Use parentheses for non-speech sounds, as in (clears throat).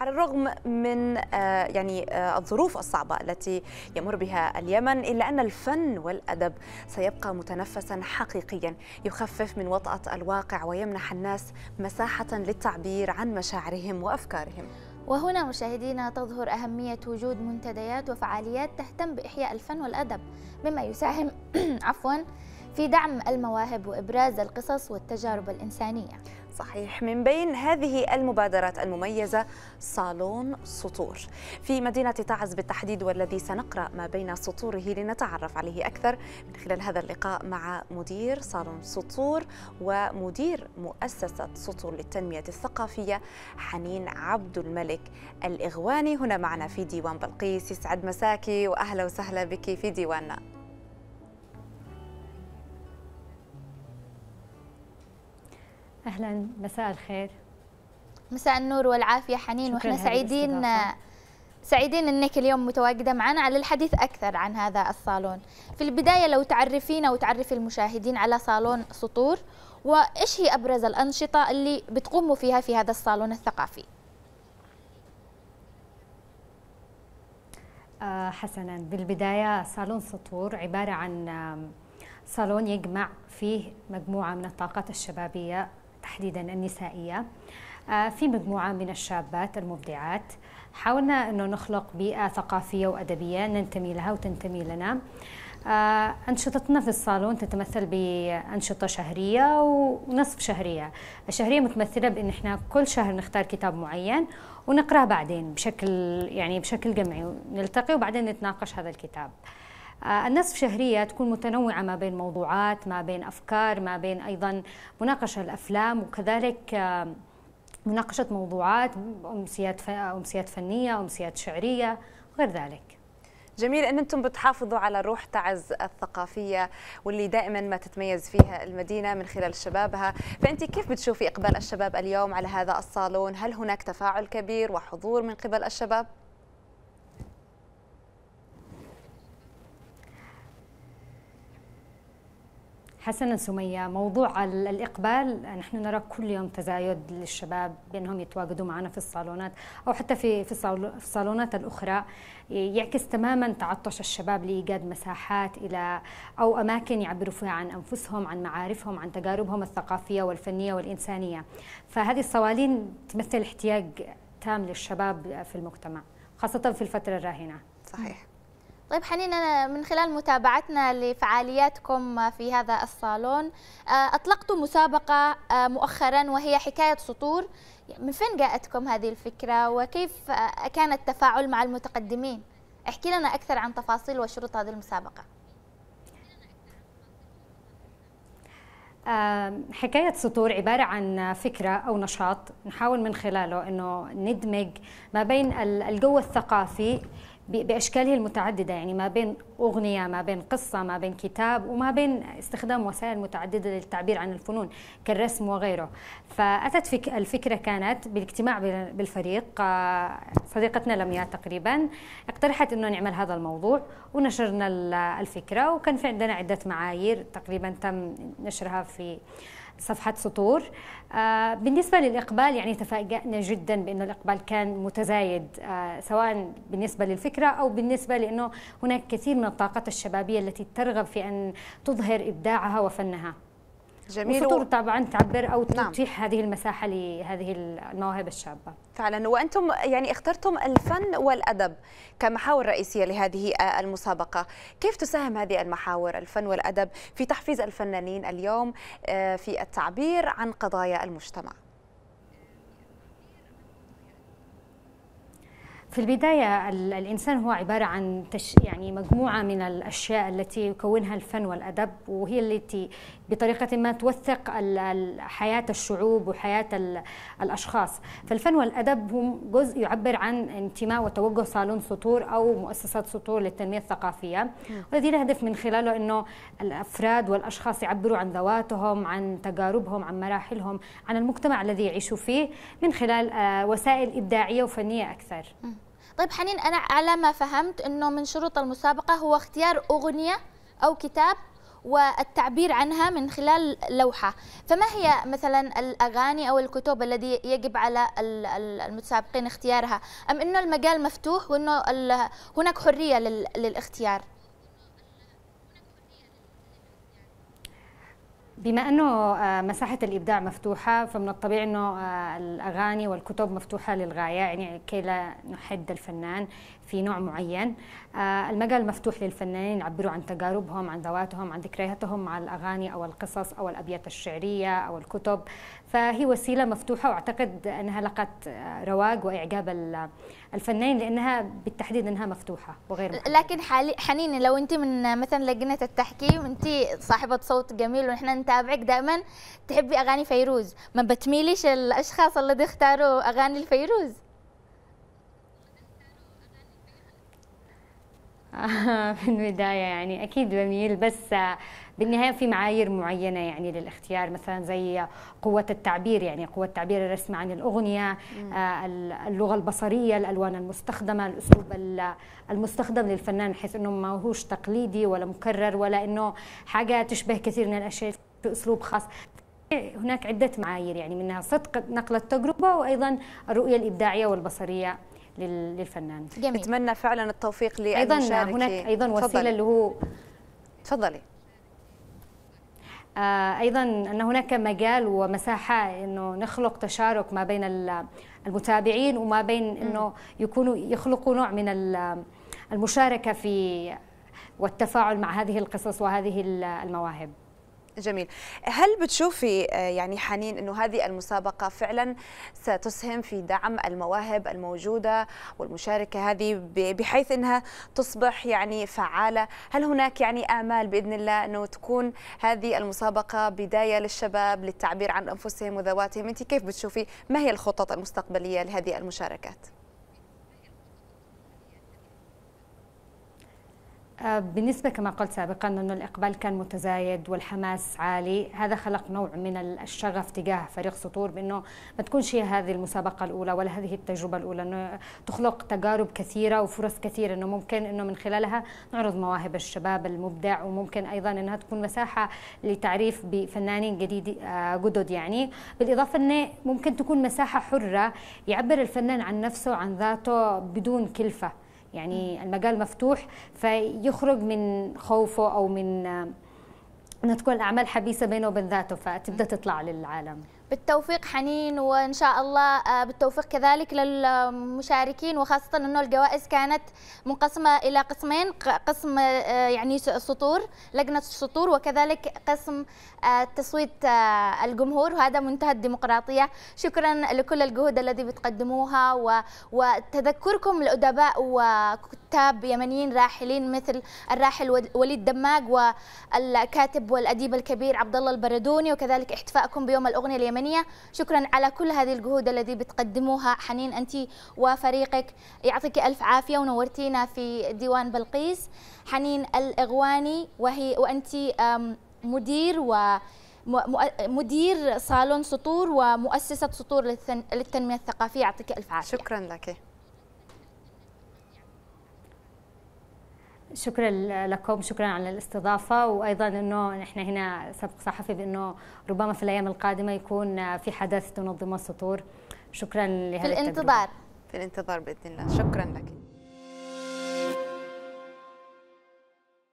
على الرغم من آه، يعني آه، الظروف الصعبة التي يمر بها اليمن إلا أن الفن والأدب سيبقى متنفسا حقيقيا يخفف من وطأة الواقع ويمنح الناس مساحة للتعبير عن مشاعرهم وأفكارهم وهنا مشاهدينا تظهر أهمية وجود منتديات وفعاليات تهتم بإحياء الفن والأدب مما يساهم (clears throat) عفوا في دعم المواهب وإبراز القصص والتجارب الإنسانية صحيح من بين هذه المبادرات المميزة صالون سطور في مدينة تعز بالتحديد والذي سنقرأ ما بين سطوره لنتعرف عليه أكثر من خلال هذا اللقاء مع مدير صالون سطور ومدير مؤسسة سطور للتنمية الثقافية حنين عبد الملك الإغواني هنا معنا في ديوان بلقيس يسعد مساكي وأهلا وسهلا بك في ديواننا اهلا مساء الخير مساء النور والعافيه حنين واحنا سعيدين سعيدين انك اليوم متواجده معنا على الحديث اكثر عن هذا الصالون في البدايه لو تعرفينا وتعرفي المشاهدين على صالون سطور وايش هي ابرز الانشطه اللي بتقوموا فيها في هذا الصالون الثقافي آه، حسنا بالبدايه صالون سطور عباره عن صالون يجمع فيه مجموعه من الطاقات الشبابيه تحديدا النسائية آه، في مجموعة من الشابات المبدعات حاولنا أنه نخلق بيئة ثقافية وأدبية ننتمي لها وتنتمي لنا آه، أنشطتنا في الصالون تتمثل بأنشطة شهرية ونصف شهرية الشهرية متمثلة بأن احنا كل شهر نختار كتاب معين ونقرأه بعدين بشكل يعني بشكل جمعي نلتقي وبعدين نتناقش هذا الكتاب آه، النصف شهرية تكون متنوعة ما بين موضوعات ما بين أفكار ما بين أيضا مناقشة الأفلام وكذلك آه، مناقشة موضوعات أمسيات أمسيات فنية أمسيات شعرية وغير ذلك جميل ان انتم بتحافظوا على روح تعز الثقافيه واللي دائما ما تتميز فيها المدينه من خلال شبابها، فانت كيف بتشوفي اقبال الشباب اليوم على هذا الصالون؟ هل هناك تفاعل كبير وحضور من قبل الشباب؟ حسنا سمية موضوع الإقبال نحن نرى كل يوم تزايد للشباب بأنهم يتواجدوا معنا في الصالونات أو حتى في في الصالونات الأخرى يعكس تماما تعطش الشباب لإيجاد مساحات إلى أو أماكن يعبروا فيها عن أنفسهم عن معارفهم عن تجاربهم الثقافية والفنية والإنسانية فهذه الصوالين تمثل احتياج تام للشباب في المجتمع خاصة في الفترة الراهنة صحيح طيب حنين أنا من خلال متابعتنا لفعالياتكم في هذا الصالون آه، أطلقتوا مسابقة آه، مؤخرا وهي حكاية سطور من فين جاءتكم هذه الفكرة وكيف آه، كان التفاعل مع المتقدمين احكي لنا أكثر عن تفاصيل وشروط هذه المسابقة حكاية سطور عبارة عن فكرة أو نشاط نحاول من خلاله أنه ندمج ما بين الجو الثقافي باشكاله المتعدده يعني ما بين اغنيه ما بين قصه ما بين كتاب وما بين استخدام وسائل متعدده للتعبير عن الفنون كالرسم وغيره فاتت فك الفكره كانت بالاجتماع بالفريق صديقتنا آه، لمياء تقريبا اقترحت انه نعمل هذا الموضوع ونشرنا الفكره وكان في عندنا عده معايير تقريبا تم نشرها في صفحة سطور آه، بالنسبة للإقبال يعني تفاجأنا جدا بأنه الإقبال كان متزايد آه، سواء بالنسبة للفكرة أو بالنسبة لأنه هناك كثير من الطاقات الشبابية التي ترغب في أن تظهر إبداعها وفنها جميل وفطور طبعا تعبر او نعم. تتيح هذه المساحه لهذه المواهب الشابه فعلا وانتم يعني اخترتم الفن والادب كمحاور رئيسيه لهذه آه، المسابقه كيف تساهم هذه المحاور الفن والادب في تحفيز الفنانين اليوم آه، في التعبير عن قضايا المجتمع في البداية الإنسان هو عبارة عن تش يعني مجموعة من الأشياء التي يكونها الفن والأدب وهي التي بطريقة ما توثق حياة الشعوب وحياة الأشخاص فالفن والأدب هم جزء يعبر عن انتماء وتوجه صالون سطور أو مؤسسات سطور للتنمية الثقافية والذي الهدف من خلاله أنه الأفراد والأشخاص يعبروا عن ذواتهم عن تجاربهم عن مراحلهم عن المجتمع الذي يعيشوا فيه من خلال آه، وسائل إبداعية وفنية أكثر طيب حنين أنا على ما فهمت أنه من شروط المسابقة هو اختيار أغنية أو كتاب والتعبير عنها من خلال لوحة فما هي مثلا الأغاني أو الكتب التي يجب على المتسابقين اختيارها أم أنه المجال مفتوح وأنه هناك حرية للاختيار بما انه آه، مساحه الابداع مفتوحه فمن الطبيعي انه آه، الاغاني والكتب مفتوحه للغايه يعني كي لا نحد الفنان في نوع معين آه، المجال مفتوح للفنانين يعبروا عن تجاربهم عن ذواتهم عن ذكرياتهم مع الاغاني او القصص او الابيات الشعريه او الكتب فهي وسيله مفتوحه واعتقد انها لقت رواج واعجاب الفنانين لانها بالتحديد انها مفتوحه وغير محدد. لكن حالي حنين لو انت من مثلا لجنه التحكيم انت صاحبه صوت جميل ونحن نتابعك دائما تحبي اغاني فيروز ما بتميليش الاشخاص الذي اختاروا اغاني الفيروز (laughs) في البدايه يعني اكيد بميل بس بالنهايه في معايير معينه يعني للاختيار مثلا زي قوه التعبير يعني قوه التعبير الرسم عن الاغنيه آه، اللغه البصريه الالوان المستخدمه الاسلوب المستخدم للفنان حيث انه ما هوش تقليدي ولا مكرر ولا انه حاجه تشبه كثير من الاشياء في اسلوب خاص هناك عدة معايير يعني منها صدق نقل التجربة وأيضا الرؤية الإبداعية والبصرية للفنان جميل. اتمنى فعلا التوفيق للمشاركه ايضا هناك ايضا تفضل. وسيله اللي هو تفضلي آه، ايضا ان هناك مجال ومساحه انه نخلق تشارك ما بين المتابعين وما بين انه يكونوا يخلقوا نوع من المشاركه في والتفاعل مع هذه القصص وهذه المواهب جميل هل بتشوفي آه، يعني حنين انه هذه المسابقه فعلا ستسهم في دعم المواهب الموجوده والمشاركه هذه بحيث انها تصبح يعني فعاله هل هناك يعني امال باذن الله انه تكون هذه المسابقه بدايه للشباب للتعبير عن انفسهم وذواتهم انت كيف بتشوفي ما هي الخطط المستقبليه لهذه المشاركات بالنسبة كما قلت سابقا أنه الإقبال كان متزايد والحماس عالي هذا خلق نوع من الشغف تجاه فريق سطور بأنه ما تكونش هي هذه المسابقة الأولى ولا هذه التجربة الأولى أنه تخلق تجارب كثيرة وفرص كثيرة أنه ممكن أنه من خلالها نعرض مواهب الشباب المبدع وممكن أيضا أنها تكون مساحة لتعريف بفنانين جديد آه، جدد يعني بالإضافة أنه ممكن تكون مساحة حرة يعبر الفنان عن نفسه عن ذاته بدون كلفة يعني المجال مفتوح فيخرج من خوفه او من ان آه، تكون الاعمال حبيسه بينه وبين ذاته فتبدا تطلع للعالم بالتوفيق حنين وان شاء الله آه، بالتوفيق كذلك للمشاركين وخاصه انه الجوائز كانت منقسمه الى قسمين قسم آه، يعني سطور لجنه السطور وكذلك قسم آه، تصويت الجمهور وهذا منتهى الديمقراطيه شكرا لكل الجهود الذي بتقدموها وتذكركم الادباء وكتاب يمنيين راحلين مثل الراحل وليد دماج والكاتب والاديب الكبير عبد الله البردوني وكذلك احتفائكم بيوم الاغنيه اليمنيه الثمانية شكرا على كل هذه الجهود التي بتقدموها حنين أنت وفريقك يعطيك ألف عافية ونورتينا في ديوان بلقيس حنين الإغواني وهي وأنت مدير و مدير صالون سطور ومؤسسة سطور للتنمية الثقافية يعطيك ألف عافية شكرا لك شكرا لكم شكرا على الاستضافة وأيضا أنه نحن هنا سبق صحفي بأنه ربما في الأيام القادمة يكون في حدث تنظمه السطور شكرا لهذا في الانتظار التدريب. في الانتظار بإذن الله شكرا لك